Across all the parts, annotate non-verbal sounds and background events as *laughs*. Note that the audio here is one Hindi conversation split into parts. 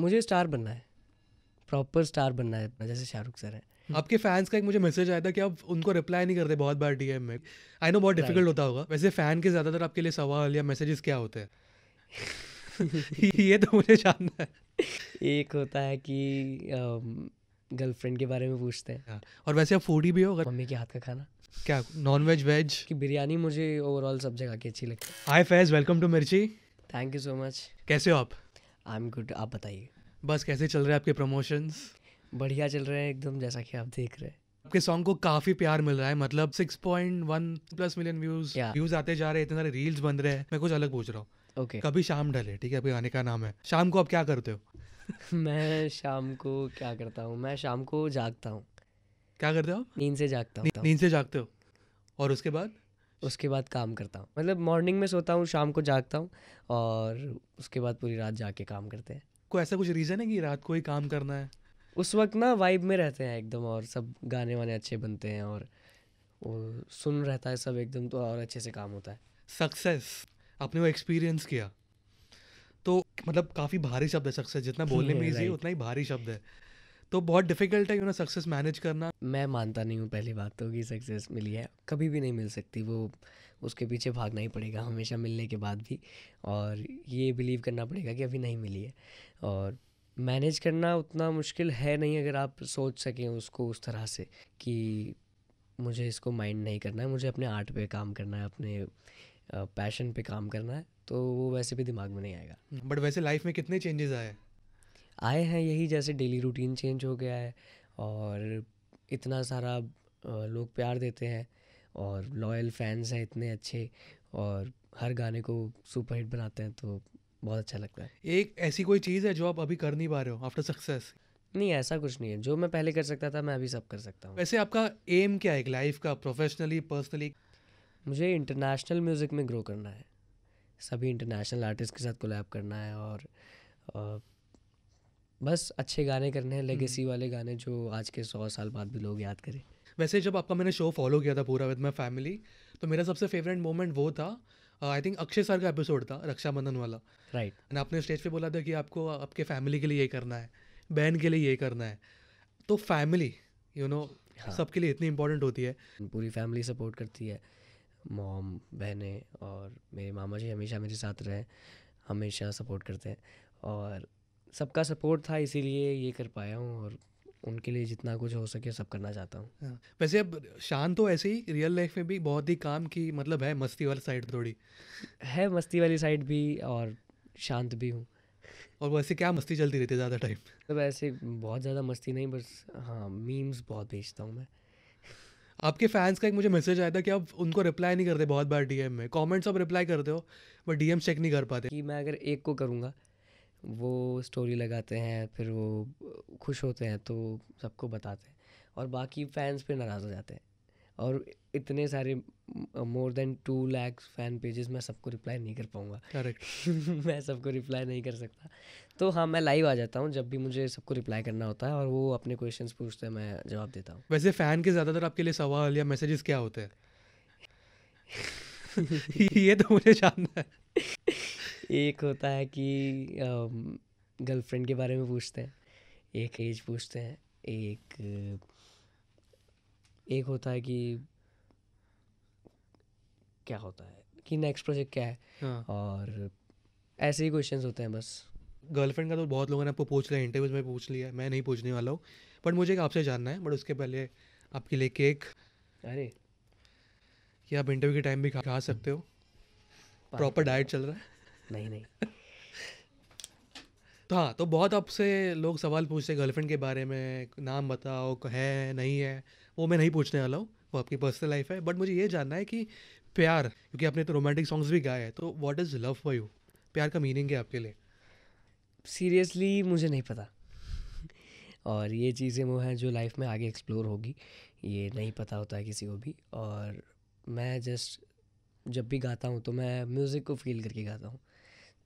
मुझे स्टार बनना है प्रॉपर स्टार बनना है जैसे शाहरुख सर है आपके फैंस का एक मुझे मैसेज आया था कि आप उनको रिप्लाई नहीं करते बहुत बार डीएम में आई नो बहुत डिफिकल्ट होता होगा वैसे फ़ैन के ज़्यादातर आपके लिए सवाल या मैसेजेस क्या होते हैं *laughs* ये तो मुझे जानना है एक होता है कि गर्लफ्रेंड के बारे में पूछते हैं हाँ। और वैसे आप फूडी भी हो मम्मी के हाथ का खाना क्या नॉन वेज वेज की बिरयानी मुझे ओवरऑल सब जगह की अच्छी लगती है hi Faiz welcome to Mirchi thank you so much कैसे हो आप आई एम गुड आप बताइए बस कैसे चल रहे हैं आपके प्रमोशंस बढ़िया चल रहे हैं एकदम जैसा कि आप देख रहे हैं आपके सॉन्ग को काफी प्यार मिल रहा है मतलब 6.1 प्लस मिलियन व्यूज व्यूज आते जा रहे हैं इतने सारे रील्स बन रहे हैं मैं कुछ अलग पूछ रहा हूँ ओके okay. कभी शाम ढले ठीक है अभी आने का नाम है शाम को आप क्या करते हो *laughs* मैं शाम को क्या करता हूँ मैं शाम को जागता हूँ क्या करते हो नींद से जागता हूँ नींद से जागते हो और उसके बाद उसके बाद काम करता हूँ मतलब मॉर्निंग में सोता हूँ शाम को जागता हूँ और उसके बाद पूरी रात जाके काम करते हैं कोई ऐसा कुछ रीज़न है कि रात को ही काम करना है उस वक्त ना वाइब में रहते हैं एकदम और सब गाने वाने अच्छे बनते हैं और वो सुन रहता है सब एकदम तो और अच्छे से काम होता है सक्सेस आपने वो एक्सपीरियंस किया तो मतलब काफ़ी भारी शब्द है सक्सेस जितना बोलने में ईजी *laughs* उतना ही भारी शब्द है तो बहुत डिफिकल्ट है यू नो सक्सेस मैनेज करना मैं मानता नहीं हूँ पहली बात तो कि सक्सेस मिली है कभी भी नहीं मिल सकती वो उसके पीछे भागना ही पड़ेगा हमेशा मिलने के बाद भी और ये बिलीव करना पड़ेगा कि अभी नहीं मिली है और मैनेज करना उतना मुश्किल है नहीं अगर आप सोच सकें उसको उस तरह से कि मुझे इसको माइंड नहीं करना है मुझे अपने आर्ट पे काम करना है अपने पैशन पे काम करना है तो वो वैसे भी दिमाग में नहीं आएगा बट वैसे लाइफ में कितने चेंजेस आए आए हैं यही जैसे डेली रूटीन चेंज हो गया है और इतना सारा लोग प्यार देते हैं और लॉयल फैंस हैं इतने अच्छे और हर गाने को सुपरहिट बनाते हैं तो बहुत अच्छा लगता है एक ऐसी कोई चीज़ है जो आप अभी कर नहीं पा रहे हो आफ्टर सक्सेस नहीं ऐसा कुछ नहीं है जो मैं पहले कर सकता था मैं अभी सब कर सकता हूँ वैसे आपका एम क्या है लाइफ का प्रोफेशनली पर्सनली मुझे इंटरनेशनल म्यूज़िक में ग्रो करना है सभी इंटरनेशनल आर्टिस्ट के साथ कोलैब करना है और, और बस अच्छे गाने करने हैं लेगेसी हम्म। वाले गाने जो आज के सौ साल बाद भी लोग याद करें वैसे जब आपका मैंने शो फॉलो किया था पूरा विद माई फैमिली तो मेरा सबसे फेवरेट मोमेंट वो था I uh, think Akshay sir का एपिसोड था रक्षाबंधन वाला राइट right. एंड आपने स्टेज पे बोला था कि आपको आपके फैमिली के लिए ये करना है बहन के लिए ये करना है तो फैमिली यू नो सबके लिए इतनी इंपॉर्टेंट होती है पूरी फैमिली सपोर्ट करती है मॉम बहनें और मेरे मामा जी हमेशा मेरे साथ रहे हमेशा सपोर्ट करते हैं और सबका सपोर्ट था इसीलिए ये कर पाया हूँ और उनके लिए जितना कुछ हो सके सब करना चाहता हूँ हाँ, वैसे अब शान तो ऐसे ही रियल लाइफ में भी बहुत ही काम की मतलब है मस्ती वाली साइड थोड़ी है मस्ती वाली साइड भी और शांत भी हूँ और वैसे क्या मस्ती चलती रहती है ज़्यादा टाइम मतलब तो ऐसे बहुत ज़्यादा मस्ती नहीं बस हाँ मीम्स बहुत भेजता हूँ मैं आपके फैंस का एक मुझे मैसेज आया था कि आप उनको रिप्लाई नहीं करते बहुत बार डीएम में कमेंट्स आप रिप्लाई करते हो बट डीएम चेक नहीं कर पाते कि मैं अगर एक को करूँगा वो स्टोरी लगाते हैं फिर वो खुश होते हैं तो सबको बताते हैं और बाकी फैंस पे नाराज़ हो जाते हैं और इतने सारे more than two lakhs fan pages मैं सबको रिप्लाई नहीं कर पाऊँगा करेक्ट *laughs* मैं सबको रिप्लाई नहीं कर सकता तो हाँ मैं लाइव आ जाता हूँ जब भी मुझे सबको रिप्लाई करना होता है और वो अपने क्वेश्चंस पूछते हैं मैं जवाब देता हूँ वैसे फ़ैन के ज़्यादातर आपके लिए सवाल या मैसेजेस क्या होते हैं *laughs* ये तो मुझे जानना है *laughs* एक होता है कि गर्लफ्रेंड के बारे में पूछते हैं एक एज पूछते हैं एक एक होता है कि क्या होता है कि नेक्स्ट प्रोजेक्ट क्या है हाँ. और ऐसे ही क्वेश्चंस होते हैं बस गर्लफ्रेंड का तो बहुत लोगों ने आपको पूछ लिया इंटरव्यूज में पूछ लिया मैं नहीं पूछने वाला हूँ बट मुझे आपसे जानना है बट उसके पहले आपके लिए केक अरे क्या आप इंटरव्यू के टाइम भी खा सकते हो प्रॉपर डाइट चल रहा है नहीं नहीं *laughs* तो हाँ तो बहुत आपसे लोग सवाल पूछते हैं गर्लफ्रेंड के बारे में नाम बताओ है नहीं है वो मैं नहीं पूछने वाला हूँ वो आपकी पर्सनल लाइफ है बट मुझे ये जानना है कि प्यार क्योंकि आपने तो रोमांटिक सॉन्ग्स भी गाए हैं तो what is love for you प्यार का मीनिंग है आपके लिए सीरियसली मुझे नहीं पता और ये चीज़ें वो हैं जो लाइफ में आगे एक्सप्लोर होगी ये नहीं पता होता है किसी को भी और मैं जस्ट जब भी गाता हूँ तो मैं म्यूज़िक को फील करके गाता हूँ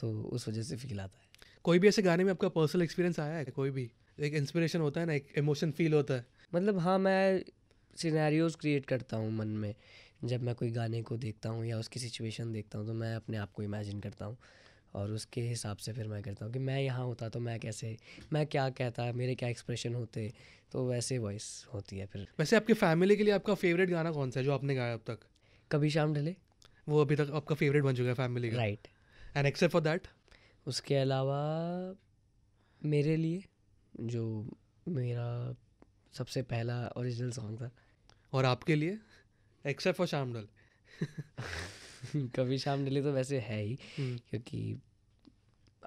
तो उस वजह से फील आता है कोई भी ऐसे गाने में आपका पर्सनल एक्सपीरियंस आया है कोई भी एक इंस्पिरेशन होता है ना एक इमोशन फील होता है मतलब हाँ मैं सिनेरियोज क्रिएट करता हूँ मन में जब मैं कोई गाने को देखता हूँ या उसकी सिचुएशन देखता हूँ तो मैं अपने आप को इमेजिन करता हूँ और उसके हिसाब से फिर मैं करता हूँ कि मैं यहाँ होता तो मैं कैसे मैं क्या कहता मेरे क्या एक्सप्रेशन होते तो वैसे वॉइस होती है फिर वैसे आपकी फैमिली के लिए आपका फेवरेट गाना कौन सा है जो आपने गाया अब तक कभी शाम ढले वो अभी तक आपका फेवरेट बन चुका है फैमिली का right right. And except for that उसके अलावा मेरे लिए जो मेरा सबसे पहला ओरिजिनल सॉन्ग था और आपके लिए एक्सेप्ट फॉर शाम डल कभी शाम डली तो वैसे है ही हम्म। क्योंकि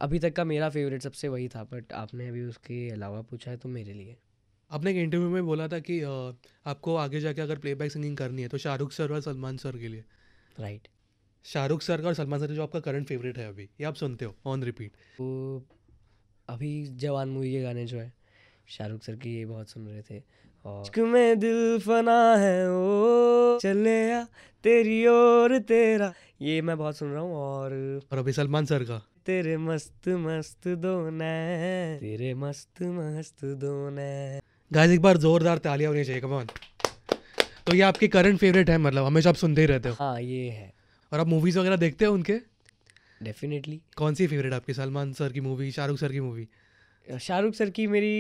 अभी तक का मेरा फेवरेट सबसे वही था बट आपने अभी उसके अलावा पूछा है तो मेरे लिए आपने एक इंटरव्यू में बोला था कि आपको आगे जाके अगर प्लेबैक सिंगिंग करनी है तो शाहरुख सर और सलमान सर के लिए राइट right. शाहरुख सर का और सलमान सर जो आपका करंट फेवरेट है अभी ये आप सुनते हो ऑन रिपीट वो अभी जवान मूवी के गाने जो है शाहरुख सर की ये बहुत सुन रहे थे में दिल फना है ओ चले आ तेरी और तेरा ये मैं बहुत सुन रहा हूँ और और अभी सलमान सर का तेरे मस्त मस्त दो तेरे मस्त मस्त दो गाइस एक बार जोरदार तालियां होनी चाहिए कमान तो ये आपके करंट फेवरेट है मतलब हमेशा आप सुनते ही रहते हो हाँ ये है और आप मूवीज़ वगैरह देखते हैं उनके डेफिनेटली कौन सी फेवरेट आपकी सलमान सर की मूवी शाहरुख सर की मूवी शाहरुख सर की मेरी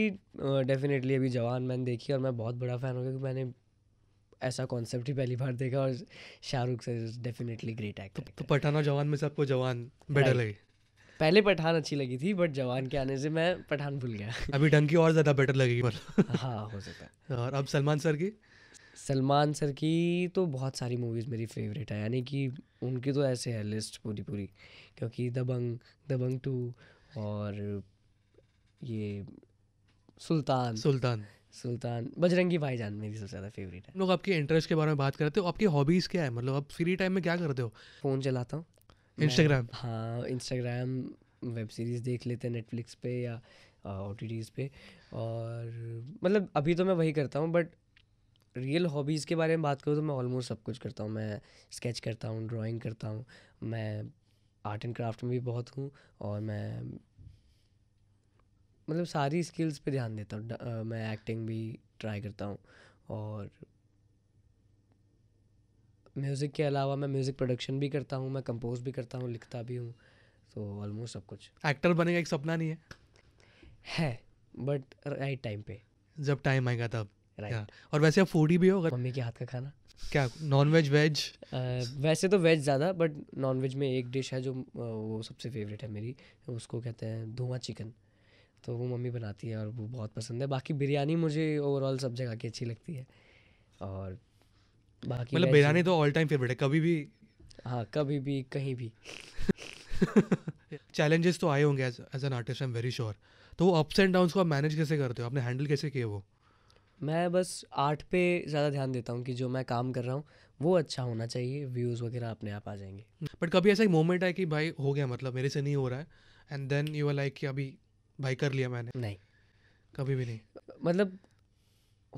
डेफिनेटली अभी जवान मैंने देखी और मैं बहुत बड़ा फ़ैन हो गया क्योंकि मैंने ऐसा कॉन्सेप्ट ही पहली बार देखा और Shahrukh sir is definitely great actor तो, तो पठान और जवान में से आपको जवान बेटर लगी पहले पठान अच्छी लगी थी बट जवान के आने से मैं पठान भूल गया अभी डंकी और ज़्यादा बेटर लगेगी पर मतलब। हाँ हो सकता है और अब सलमान सर की सलमान सर की तो बहुत सारी मूवीज़ मेरी फेवरेट है यानी कि उनकी तो ऐसे है लिस्ट पूरी पूरी क्योंकि दबंग दबंग टू और ये सुल्तान सुल्तान सुल्तान बजरंगी भाईजान मेरी सबसे ज़्यादा फेवरेट है लोग आपके इंटरेस्ट के बारे में बात करते हो आपकी हॉबीज़ क्या है मतलब आप फ्री टाइम में क्या करते हो फ़ोन चलाता हूँ इंस्टाग्राम हाँ इंस्टाग्राम वेब सीरीज़ देख लेते हैं नेटफ्लिक्स पे या ओ टी पे और मतलब अभी तो मैं वही करता हूँ बट रियल हॉबीज़ के बारे में बात करूँ तो मैं ऑलमोस्ट सब कुछ करता हूँ मैं स्केच करता हूँ ड्राइंग करता हूँ मैं आर्ट एंड क्राफ्ट में भी बहुत हूँ और मैं मतलब सारी स्किल्स पे ध्यान देता हूँ मैं एक्टिंग भी ट्राई करता हूँ और म्यूज़िक के अलावा मैं म्यूज़िक प्रोडक्शन भी करता हूँ मैं कंपोज भी करता हूँ लिखता भी हूँ तो ऑलमोस्ट सब कुछ एक्टर बनेगा एक सपना नहीं है है बट राइट टाइम पे जब टाइम आएगा तब और वैसे आप फूडी भी हो अगर मम्मी के हाथ का खाना क्या नॉन वेज वेज वैसे तो वेज ज़्यादा बट नॉन वेज में एक डिश है जो वो सबसे फेवरेट है मेरी उसको कहते हैं धुआँ चिकन तो वो मम्मी बनाती है और वो बहुत पसंद है बाकी बिरयानी मुझे ओवरऑल सब जगह की अच्छी लगती है और बाकी मतलब बिरयानी तो ऑल टाइम फेवरेट है कभी भी हाँ कभी भी कहीं भी चैलेंजेस तो आए होंगे as an artist I am very sure तो वो अप्स एंड डाउन को आप मैनेज कैसे करते हो आपने हैंडल कैसे किए वो मैं बस आर्ट पे ज़्यादा ध्यान देता हूँ कि जो मैं काम कर रहा हूँ वो अच्छा होना चाहिए व्यूज़ वगैरह अपने आप आ जाएंगे बट कभी ऐसा एक मोमेंट है कि भाई हो गया मतलब मेरे से नहीं हो रहा है and then you are like कि अभी भाई कर लिया मैंने नहीं कभी भी नहीं मतलब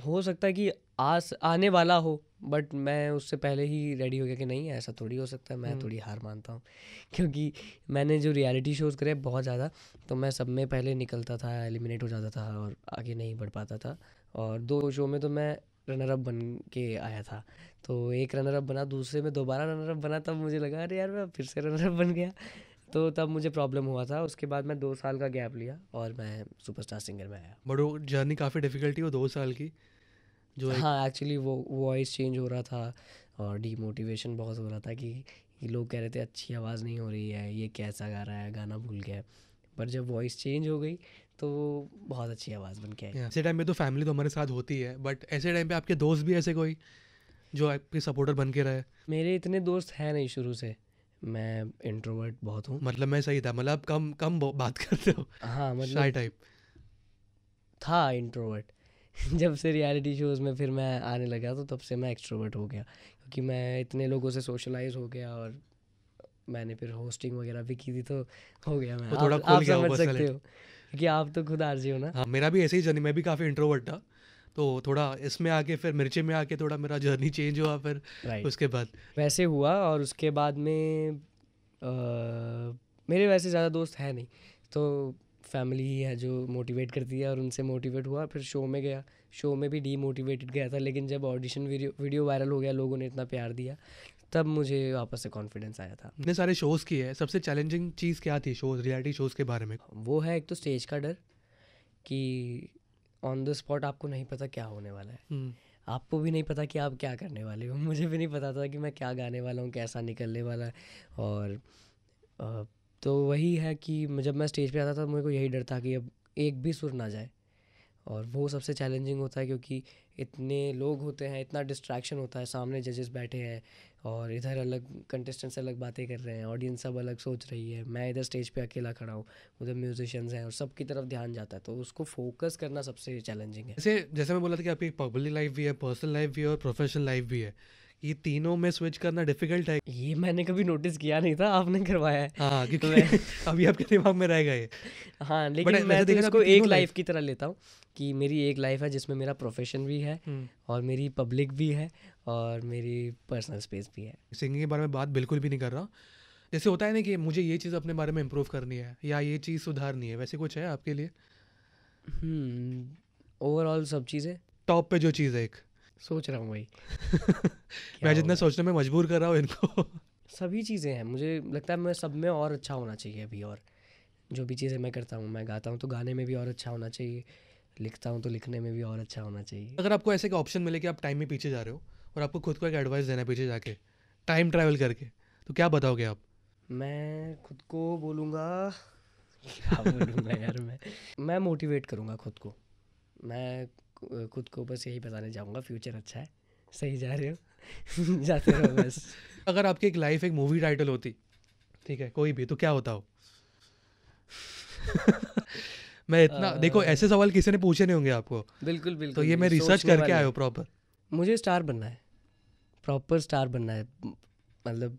हो सकता है कि आस आने वाला हो बट मैं उससे पहले ही रेडी हो गया कि नहीं ऐसा थोड़ी हो सकता है मैं हम्म। थोड़ी हार मानता हूँ क्योंकि मैंने जो रियलिटी शोज़ करे बहुत ज़्यादा तो मैं सब में पहले निकलता था एलिमिनेट हो जाता था और आगे नहीं बढ़ पाता था और दो शो में तो मैं रनर अप बन के आया था तो एक रनर अप बना दूसरे में दोबारा रनर अप बना तब मुझे लगा अरे यार मैं फिर से रनर अप बन गया तो तब मुझे प्रॉब्लम हुआ था उसके बाद मैं दो साल का गैप लिया और मैं सुपरस्टार सिंगर में आया बट वो जर्नी काफ़ी डिफिकल्टी हो दो साल की जो हाँ एक्चुअली वो वॉइस चेंज हो रहा था और डीमोटिवेशन बहुत हो रहा था कि ये लोग कह रहे थे अच्छी आवाज़ नहीं हो रही है ये कैसा गा रहा है गाना भूल गया पर जब वॉइस चेंज हो गई तो बहुत अच्छी आवाज़ बन के आई ऐसे टाइम पे तो फैमिली तो हमारे साथ होती है बट ऐसे टाइम पे आपके दोस्त भी ऐसे कोई जो आपके सपोर्टर बन के रहे मेरे इतने दोस्त हैं नहीं शुरू से मैं इंट्रोवर्ट बहुत हूँ मतलब मैं सही था मतलब कम कम बात करते हो हाँ मतलब टाइप था इंट्रोवर्ट *laughs* जब से रियलिटी शोज़ में फिर मैं आने लगा तो तब से मैं एक्स्ट्रोवर्ट हो गया क्योंकि मैं इतने लोगों से सोशलाइज हो गया और मैंने फिर होस्टिंग वगैरह भी की थी तो हो गया मैं थोड़ा आप, आप समझ सकते हो क्योंकि आप तो खुद आर्जी हो ना हाँ मेरा भी ऐसे ही जर्नी मैं भी काफ़ी इंट्रोवर्ट था तो थोड़ा इसमें आके फिर मिर्चे में आके थोड़ा मेरा जर्नी चेंज हुआ फिर right. उसके बाद वैसे हुआ और उसके बाद में आ, मेरे वैसे ज़्यादा दोस्त हैं नहीं तो फैमिली ही है जो मोटिवेट करती है और उनसे मोटिवेट हुआ फिर शो में गया शो में भी डीमोटिवेटेड गया था लेकिन जब ऑडिशन वीडियो वीडियो वायरल हो गया लोगों ने इतना प्यार दिया तब मुझे वापस से कॉन्फिडेंस आया था इतने सारे शोज़ किए हैं सबसे चैलेंजिंग चीज़ क्या थी शोज रियलिटी शोज़ के बारे में वो है एक तो स्टेज का डर कि ऑन द स्पॉट आपको नहीं पता क्या होने वाला है हम्म। आपको भी नहीं पता कि आप क्या करने वाले हो *laughs* मुझे भी नहीं पता था कि मैं क्या गाने वाला हूँ कैसा निकलने वाला है और तो वही है कि जब मैं स्टेज पे आता था मेरे को यही डर था कि अब एक भी सुर ना जाए और वो सबसे चैलेंजिंग होता है क्योंकि इतने लोग होते हैं इतना डिस्ट्रैक्शन होता है सामने जजेस बैठे हैं और इधर अलग कंटेस्टेंट्स अलग बातें कर रहे हैं ऑडियंस सब अलग सोच रही है मैं इधर स्टेज पे अकेला खड़ा हूँ उधर म्यूजिशियंस हैं और सबकी तरफ ध्यान जाता है तो उसको फोकस करना सबसे चैलेंजिंग है जैसे जैसे मैं बोला था कि आपकी पब्लिक लाइफ भी है पर्सनल लाइफ भी है और प्रोफेशनल लाइफ भी है ये तीनों में स्विच करना डिफिकल्ट है ये मैंने कभी नोटिस किया नहीं था आपने करवाया है हाँ तो क्योंकि *laughs* अभी आपके दिमाग में रहेगा ये हाँ लेकिन मैं तो इसको एक लाइफ की तरह लेता हूँ कि मेरी एक लाइफ है जिसमें मेरा प्रोफेशन हम्म। भी है और मेरी पब्लिक भी है और मेरी पर्सनल स्पेस भी है सिंगिंग के बारे में बात बिल्कुल भी नहीं कर रहा जैसे होता है ना कि मुझे ये चीज़ अपने बारे में इम्प्रूव करनी है या ये चीज़ सुधारनी है वैसे कुछ है आपके लिए ओवरऑल हम्म, सब चीज़ें टॉप पे जो चीज़ है एक सोच रहा हूँ भाई *laughs* मैं जितना सोचने में मजबूर कर रहा हूँ इनको सभी चीज़ें हैं मुझे लगता है मैं सब में और अच्छा होना चाहिए अभी और जो भी चीज़ें मैं करता हूँ मैं गाता हूँ तो गाने में भी और अच्छा होना चाहिए लिखता हूँ तो लिखने में भी और अच्छा होना चाहिए अगर आपको ऐसे का ऑप्शन मिले कि आप टाइम में पीछे जा रहे हो और आपको खुद को एक एडवाइस देना पीछे जाके टाइम ट्रैवल करके तो क्या बताओगे आप मैं खुद को बोलूँगा क्या बोलूँगा यार मैं मैं मोटिवेट करूँगा खुद को मैं खुद को बस यही बताने जाऊँगा फ्यूचर अच्छा है सही जा रहे हो *laughs* जाते रहो बस अगर आपकी एक लाइफ एक मूवी टाइटल होती ठीक है कोई भी तो क्या होता हो *laughs* मैं इतना आ, देखो ऐसे सवाल किसी ने पूछे नहीं होंगे आपको बिल्कुल बिल्कुल तो ये मैं रिसर्च करके आया हूँ प्रॉपर मुझे स्टार बनना है प्रॉपर स्टार बनना है मतलब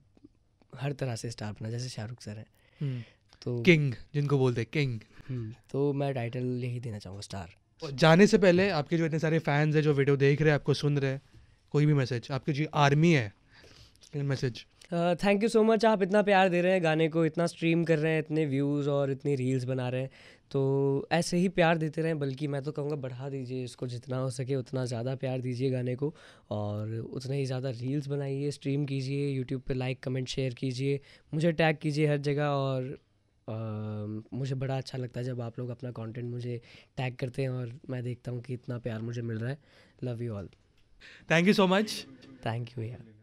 हर तरह से स्टार बनना जैसे शाहरुख सर है हम्म। तो किंग जिनको बोलते हैं किंग हम्म, तो मैं टाइटल यही देना चाहूँगा स्टार जाने से पहले आपके जो इतने सारे फैंस हैं जो वीडियो देख रहे हैं आपको सुन रहे हैं कोई भी मैसेज आपकी जो आर्मी है message thank you so much आप इतना प्यार दे रहे हैं गाने को इतना स्ट्रीम कर रहे हैं इतने व्यूज़ और इतनी रील्स बना रहे हैं तो ऐसे ही प्यार देते रहें बल्कि मैं तो कहूँगा बढ़ा दीजिए इसको जितना हो सके उतना ज़्यादा प्यार दीजिए गाने को और उतना ही ज़्यादा रील्स बनाइए स्ट्रीम कीजिए यूट्यूब पे लाइक कमेंट शेयर कीजिए मुझे टैग कीजिए हर जगह और मुझे बड़ा अच्छा लगता है जब आप लोग अपना कंटेंट मुझे टैग करते हैं और मैं देखता हूँ कि इतना प्यार मुझे मिल रहा है love you all thank you so much thank you यार